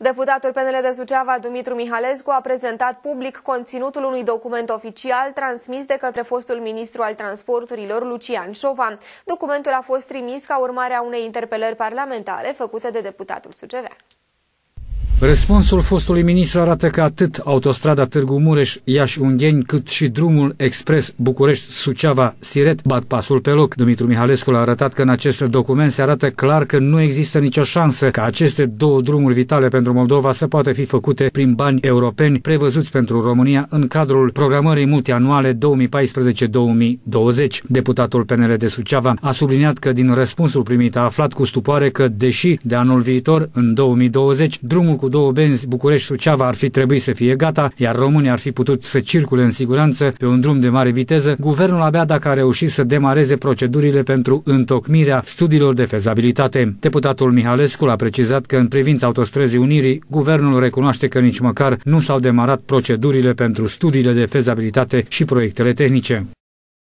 Deputatul PNL de Suceava, Dumitru Mihalescu, a prezentat public conținutul unui document oficial transmis de către fostul ministru al transporturilor, Lucian Șovan. Documentul a fost trimis ca urmare a unei interpelări parlamentare făcute de deputatul Sucevea. Răspunsul fostului ministru arată că atât autostrada Târgu Mureș-Iași-Ungheni, cât și drumul expres București-Suceava-Siret bat pasul pe loc. Dumitru Mihalescu a arătat că în acest document se arată clar că nu există nicio șansă ca aceste două drumuri vitale pentru Moldova să poată fi făcute prin bani europeni prevăzuți pentru România în cadrul programării multianuale 2014-2020. Deputatul PNL de Suceava a subliniat că din răspunsul primit a aflat cu stupoare că, deși de anul viitor, în 2020, drumul cu două benzi, București-Suceava ar fi trebuit să fie gata, iar românii ar fi putut să circule în siguranță pe un drum de mare viteză, guvernul abia dacă a reușit să demareze procedurile pentru întocmirea studiilor de fezabilitate. Deputatul Mihalescu a precizat că în privința autostrăzii Unirii, guvernul recunoaște că nici măcar nu s-au demarat procedurile pentru studiile de fezabilitate și proiectele tehnice.